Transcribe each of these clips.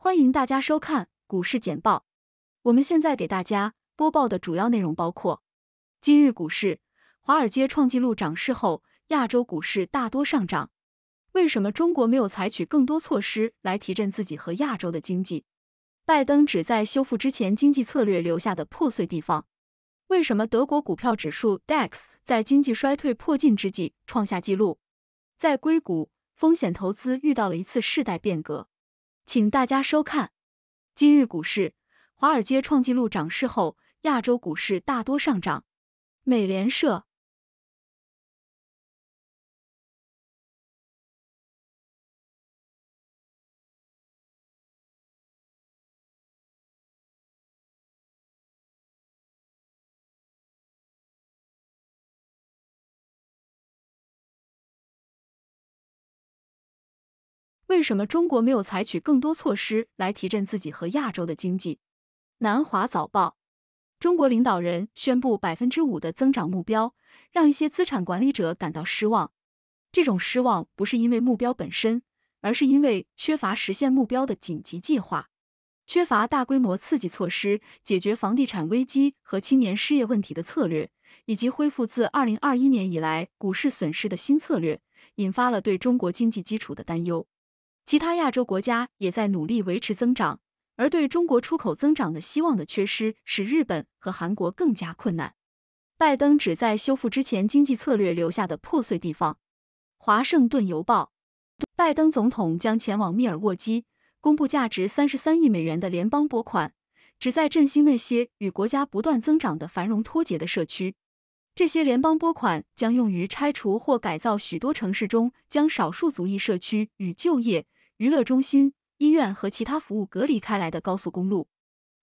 欢迎大家收看股市简报。我们现在给大家播报的主要内容包括：今日股市，华尔街创纪录涨势后，亚洲股市大多上涨。为什么中国没有采取更多措施来提振自己和亚洲的经济？拜登只在修复之前经济策略留下的破碎地方。为什么德国股票指数 DAX 在经济衰退迫近之际创下纪录？在硅谷，风险投资遇到了一次世代变革。请大家收看，今日股市，华尔街创纪录涨势后，亚洲股市大多上涨。美联社。为什么中国没有采取更多措施来提振自己和亚洲的经济？南华早报：中国领导人宣布百分之五的增长目标，让一些资产管理者感到失望。这种失望不是因为目标本身，而是因为缺乏实现目标的紧急计划，缺乏大规模刺激措施、解决房地产危机和青年失业问题的策略，以及恢复自二零二一年以来股市损失的新策略，引发了对中国经济基础的担忧。其他亚洲国家也在努力维持增长，而对中国出口增长的希望的缺失，使日本和韩国更加困难。拜登旨在修复之前经济策略留下的破碎地方。华盛顿邮报，拜登总统将前往密尔沃基，公布价值三十三亿美元的联邦拨款，旨在振兴那些与国家不断增长的繁荣脱节的社区。这些联邦拨款将用于拆除或改造许多城市中将少数族裔社区与就业。娱乐中心、医院和其他服务隔离开来的高速公路。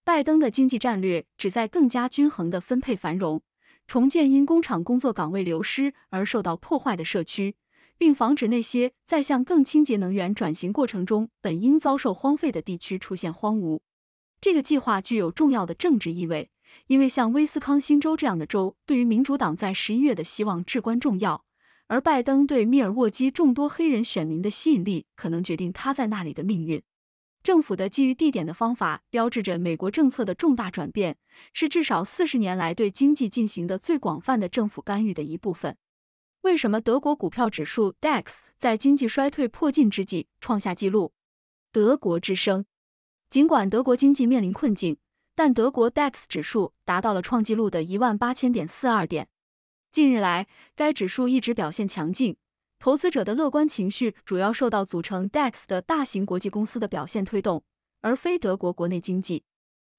拜登的经济战略旨在更加均衡的分配繁荣，重建因工厂工作岗位流失而受到破坏的社区，并防止那些在向更清洁能源转型过程中本应遭受荒废的地区出现荒芜。这个计划具有重要的政治意味，因为像威斯康星州这样的州对于民主党在十一月的希望至关重要。而拜登对密尔沃基众多黑人选民的吸引力，可能决定他在那里的命运。政府的基于地点的方法标志着美国政策的重大转变，是至少四十年来对经济进行的最广泛的政府干预的一部分。为什么德国股票指数 DAX 在经济衰退迫近之际创下纪录？德国之声。尽管德国经济面临困境，但德国 DAX 指数达到了创纪录的一万八千点四二点。近日来，该指数一直表现强劲，投资者的乐观情绪主要受到组成 DAX 的大型国际公司的表现推动，而非德国国内经济。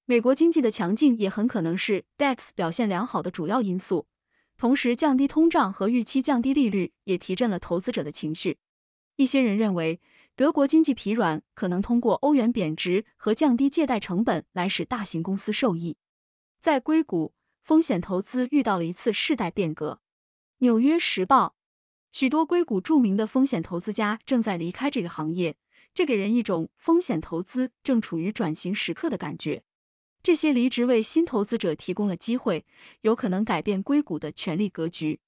美国经济的强劲也很可能是 DAX 表现良好的主要因素。同时，降低通胀和预期降低利率也提振了投资者的情绪。一些人认为，德国经济疲软可能通过欧元贬值和降低借贷成本来使大型公司受益。在硅谷。风险投资遇到了一次世代变革。纽约时报，许多硅谷著名的风险投资家正在离开这个行业，这给人一种风险投资正处于转型时刻的感觉。这些离职为新投资者提供了机会，有可能改变硅谷的权力格局。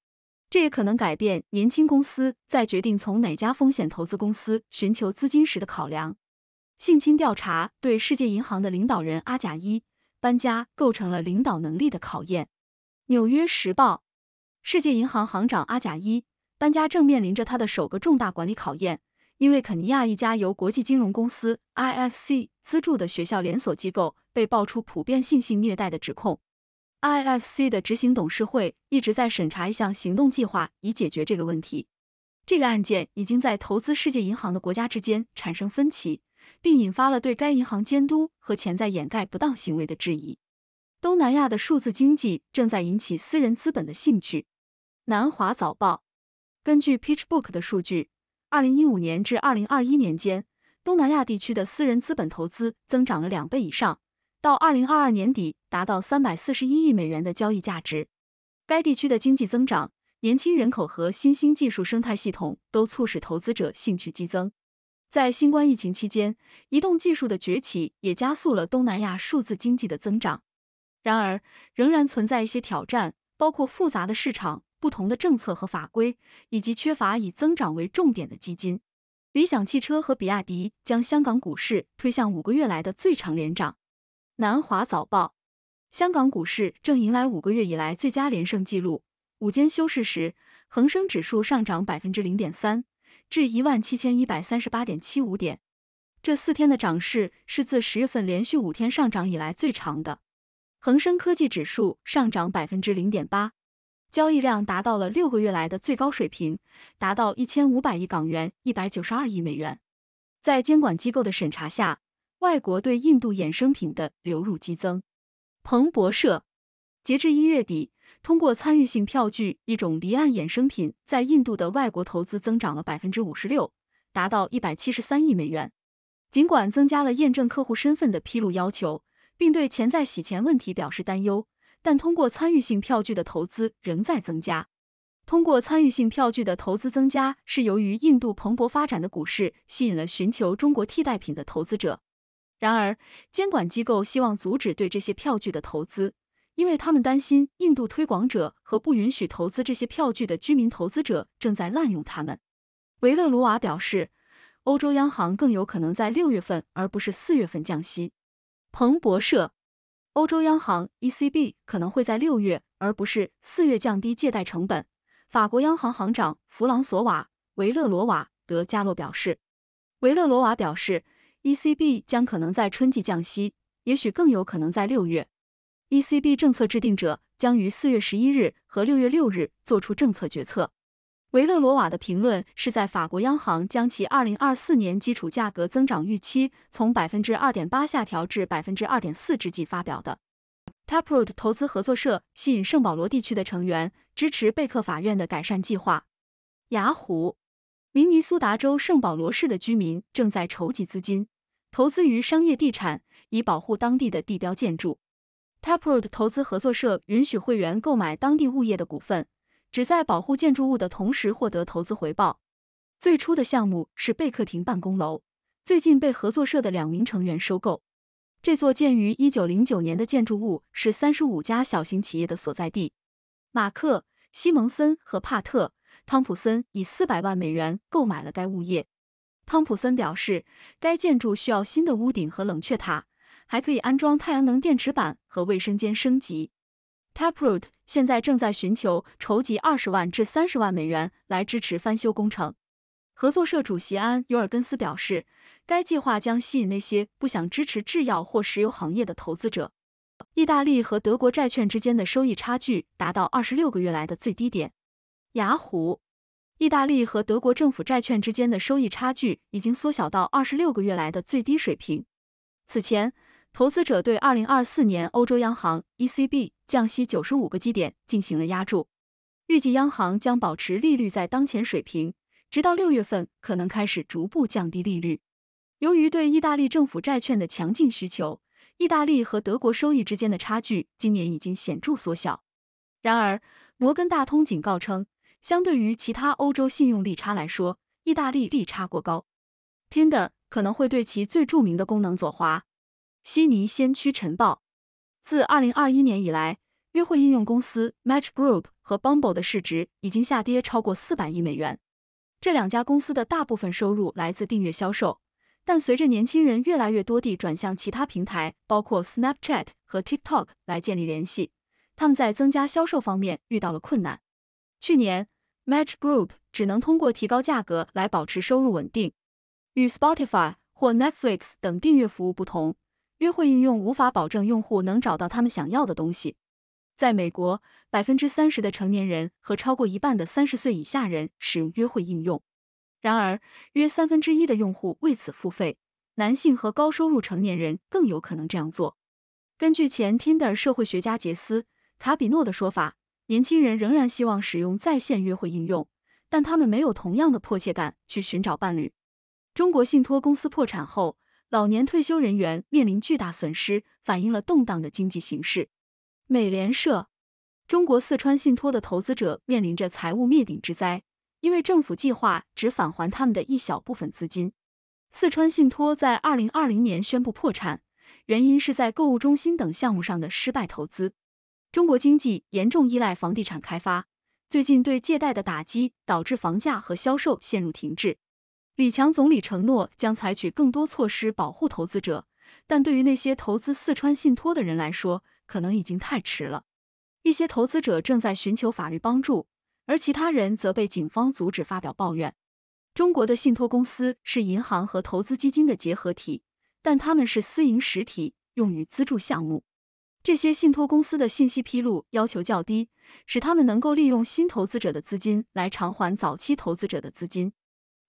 这也可能改变年轻公司在决定从哪家风险投资公司寻求资金时的考量。性侵调查对世界银行的领导人阿贾伊。搬家构成了领导能力的考验。《纽约时报》世界银行行长阿贾伊搬家正面临着他的首个重大管理考验，因为肯尼亚一家由国际金融公司 （IFC） 资助的学校连锁机构被爆出普遍性性虐待的指控。IFC 的执行董事会一直在审查一项行动计划，以解决这个问题。这个案件已经在投资世界银行的国家之间产生分歧。并引发了对该银行监督和潜在掩盖不当行为的质疑。东南亚的数字经济正在引起私人资本的兴趣。南华早报根据 PitchBook 的数据，二零一五年至二零二一年间，东南亚地区的私人资本投资增长了两倍以上，到二零二二年底达到三百四十一亿美元的交易价值。该地区的经济增长、年轻人口和新兴技术生态系统都促使投资者兴趣激增。在新冠疫情期间，移动技术的崛起也加速了东南亚数字经济的增长。然而，仍然存在一些挑战，包括复杂的市场、不同的政策和法规，以及缺乏以增长为重点的基金。理想汽车和比亚迪将香港股市推向五个月来的最长连涨。南华早报：香港股市正迎来五个月以来最佳连胜纪录。午间休市时，恒生指数上涨百分之零点三。至一万七千一百三十八点七五点，这四天的涨势是自十月份连续五天上涨以来最长的。恒生科技指数上涨百分之零点八，交易量达到了六个月来的最高水平，达到一千五百亿港元，一百九十二亿美元。在监管机构的审查下，外国对印度衍生品的流入激增。彭博社，截至一月底。通过参与性票据，一种离岸衍生品，在印度的外国投资增长了百分之五十六，达到一百七十三亿美元。尽管增加了验证客户身份的披露要求，并对潜在洗钱问题表示担忧，但通过参与性票据的投资仍在增加。通过参与性票据的投资增加，是由于印度蓬勃发展的股市吸引了寻求中国替代品的投资者。然而，监管机构希望阻止对这些票据的投资。因为他们担心印度推广者和不允许投资这些票据的居民投资者正在滥用他们。维勒罗瓦表示，欧洲央行更有可能在六月份而不是四月份降息。彭博社，欧洲央行 （ECB） 可能会在六月而不是四月降低借贷成本。法国央行行长弗朗索瓦·维勒罗瓦·德加洛表示，维勒罗瓦表示，ECB 将可能在春季降息，也许更有可能在六月。ECB 政策制定者将于四月十一日和六月六日做出政策决策。维勒罗瓦的评论是在法国央行将其二零二四年基础价格增长预期从百分之二点八下调至百分之二点四之际发表的。Taproot 投资合作社吸引圣保罗地区的成员支持贝克法院的改善计划。雅虎，明尼苏达州圣保罗市的居民正在筹集资金，投资于商业地产，以保护当地的地标建筑。Taproot 投资合作社允许会员购买当地物业的股份，旨在保护建筑物的同时获得投资回报。最初的项目是贝克廷办公楼，最近被合作社的两名成员收购。这座建于一九零九年的建筑物是三十五家小型企业的所在地。马克·西蒙森和帕特·汤普森以四百万美元购买了该物业。汤普森表示，该建筑需要新的屋顶和冷却塔。还可以安装太阳能电池板和卫生间升级。Taproot 现在正在寻求筹集二十万至三十万美元来支持翻修工程。合作社主席安尤尔根斯表示，该计划将吸引那些不想支持制药或石油行业的投资者。意大利和德国债券之间的收益差距达到二十六个月来的最低点。雅虎，意大利和德国政府债券之间的收益差距已经缩小到二十六个月来的最低水平。此前。投资者对二零二四年欧洲央行 ECB 降息九十五个基点进行了压注，预计央行将保持利率在当前水平，直到六月份可能开始逐步降低利率。由于对意大利政府债券的强劲需求，意大利和德国收益之间的差距今年已经显著缩小。然而，摩根大通警告称，相对于其他欧洲信用利差来说，意大利利差过高，Tinder 可能会对其最著名的功能左滑。悉尼先驱晨报，自二零二一年以来，约会应用公司 Match Group 和 Bumble 的市值已经下跌超过四百亿美元。这两家公司的大部分收入来自订阅销售，但随着年轻人越来越多地转向其他平台，包括 Snapchat 和 TikTok 来建立联系，他们在增加销售方面遇到了困难。去年，Match Group 只能通过提高价格来保持收入稳定。与 Spotify 或 Netflix 等订阅服务不同。约会应用无法保证用户能找到他们想要的东西。在美国，百分之三十的成年人和超过一半的三十岁以下人使用约会应用，然而约三分之一的用户为此付费。男性和高收入成年人更有可能这样做。根据前 Tinder 社会学家杰斯·卡比诺的说法，年轻人仍然希望使用在线约会应用，但他们没有同样的迫切感去寻找伴侣。中国信托公司破产后。老年退休人员面临巨大损失，反映了动荡的经济形势。美联社，中国四川信托的投资者面临着财务灭顶之灾，因为政府计划只返还他们的一小部分资金。四川信托在二零二零年宣布破产，原因是在购物中心等项目上的失败投资。中国经济严重依赖房地产开发，最近对借贷的打击导致房价和销售陷入停滞。李强总理承诺将采取更多措施保护投资者，但对于那些投资四川信托的人来说，可能已经太迟了。一些投资者正在寻求法律帮助，而其他人则被警方阻止发表抱怨。中国的信托公司是银行和投资基金的结合体，但他们是私营实体，用于资助项目。这些信托公司的信息披露要求较低，使他们能够利用新投资者的资金来偿还早期投资者的资金。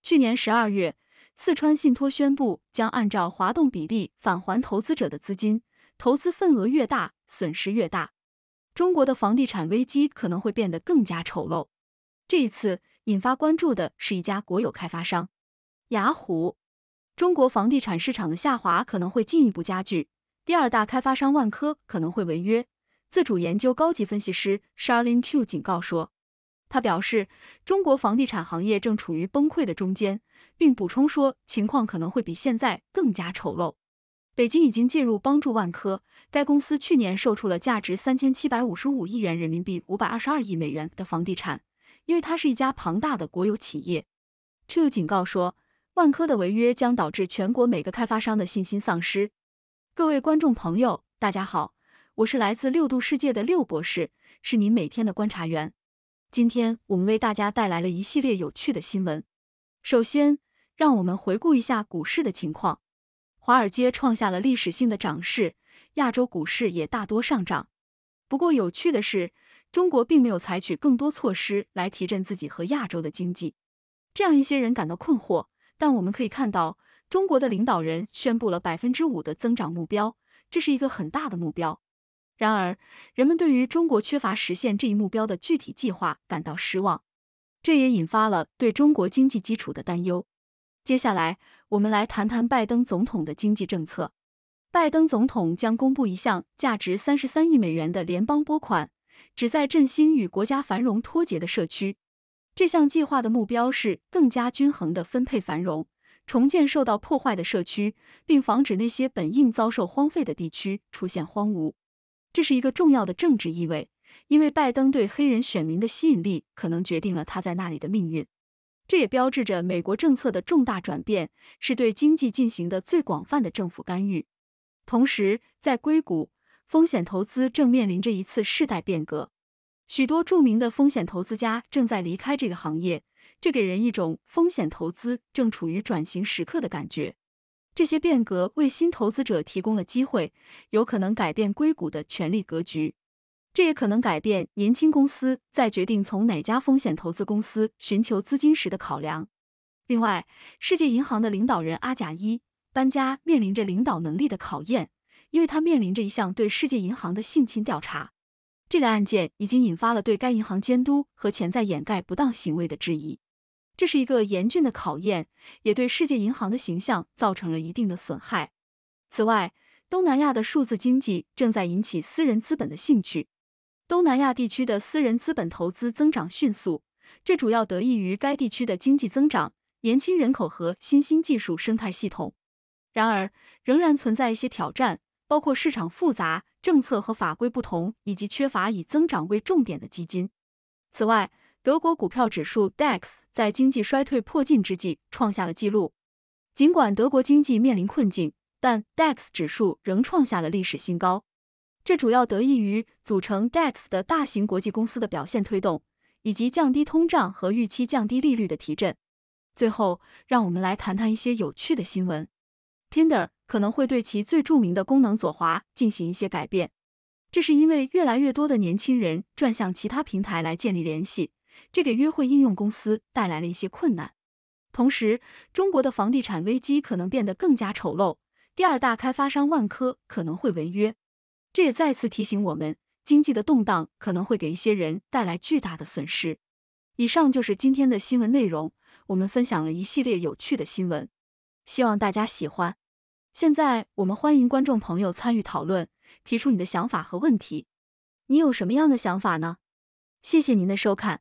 去年十二月，四川信托宣布将按照滑动比例返还投资者的资金，投资份额越大，损失越大。中国的房地产危机可能会变得更加丑陋。这一次引发关注的是一家国有开发商雅虎。中国房地产市场的下滑可能会进一步加剧，第二大开发商万科可能会违约。自主研究高级分析师 Shalin Chu 警告说。他表示，中国房地产行业正处于崩溃的中间，并补充说，情况可能会比现在更加丑陋。北京已经介入帮助万科，该公司去年售出了价值三千七百五十五亿元人民币、五百二十二亿美元的房地产，因为它是一家庞大的国有企业。却又警告说，万科的违约将导致全国每个开发商的信心丧失。各位观众朋友，大家好，我是来自六度世界的六博士，是您每天的观察员。今天我们为大家带来了一系列有趣的新闻。首先，让我们回顾一下股市的情况。华尔街创下了历史性的涨势，亚洲股市也大多上涨。不过，有趣的是，中国并没有采取更多措施来提振自己和亚洲的经济。这样一些人感到困惑，但我们可以看到，中国的领导人宣布了百分之五的增长目标，这是一个很大的目标。然而，人们对于中国缺乏实现这一目标的具体计划感到失望，这也引发了对中国经济基础的担忧。接下来，我们来谈谈拜登总统的经济政策。拜登总统将公布一项价值三十三亿美元的联邦拨款，旨在振兴与国家繁荣脱节的社区。这项计划的目标是更加均衡的分配繁荣，重建受到破坏的社区，并防止那些本应遭受荒废的地区出现荒芜。这是一个重要的政治意味，因为拜登对黑人选民的吸引力可能决定了他在那里的命运。这也标志着美国政策的重大转变，是对经济进行的最广泛的政府干预。同时，在硅谷，风险投资正面临着一次世代变革，许多著名的风险投资家正在离开这个行业，这给人一种风险投资正处于转型时刻的感觉。这些变革为新投资者提供了机会，有可能改变硅谷的权力格局。这也可能改变年轻公司在决定从哪家风险投资公司寻求资金时的考量。另外，世界银行的领导人阿贾伊·搬家面临着领导能力的考验，因为他面临着一项对世界银行的性侵调查。这个案件已经引发了对该银行监督和潜在掩盖不当行为的质疑。这是一个严峻的考验，也对世界银行的形象造成了一定的损害。此外，东南亚的数字经济正在引起私人资本的兴趣。东南亚地区的私人资本投资增长迅速，这主要得益于该地区的经济增长、年轻人口和新兴技术生态系统。然而，仍然存在一些挑战，包括市场复杂、政策和法规不同，以及缺乏以增长为重点的基金。此外，德国股票指数 DAX。在经济衰退迫近之际，创下了纪录。尽管德国经济面临困境，但 DAX 指数仍创下了历史新高。这主要得益于组成 DAX 的大型国际公司的表现推动，以及降低通胀和预期降低利率的提振。最后，让我们来谈谈一些有趣的新闻。Tinder 可能会对其最著名的功能左滑进行一些改变，这是因为越来越多的年轻人转向其他平台来建立联系。这给约会应用公司带来了一些困难。同时，中国的房地产危机可能变得更加丑陋。第二大开发商万科可能会违约，这也再次提醒我们，经济的动荡可能会给一些人带来巨大的损失。以上就是今天的新闻内容，我们分享了一系列有趣的新闻，希望大家喜欢。现在，我们欢迎观众朋友参与讨论，提出你的想法和问题。你有什么样的想法呢？谢谢您的收看。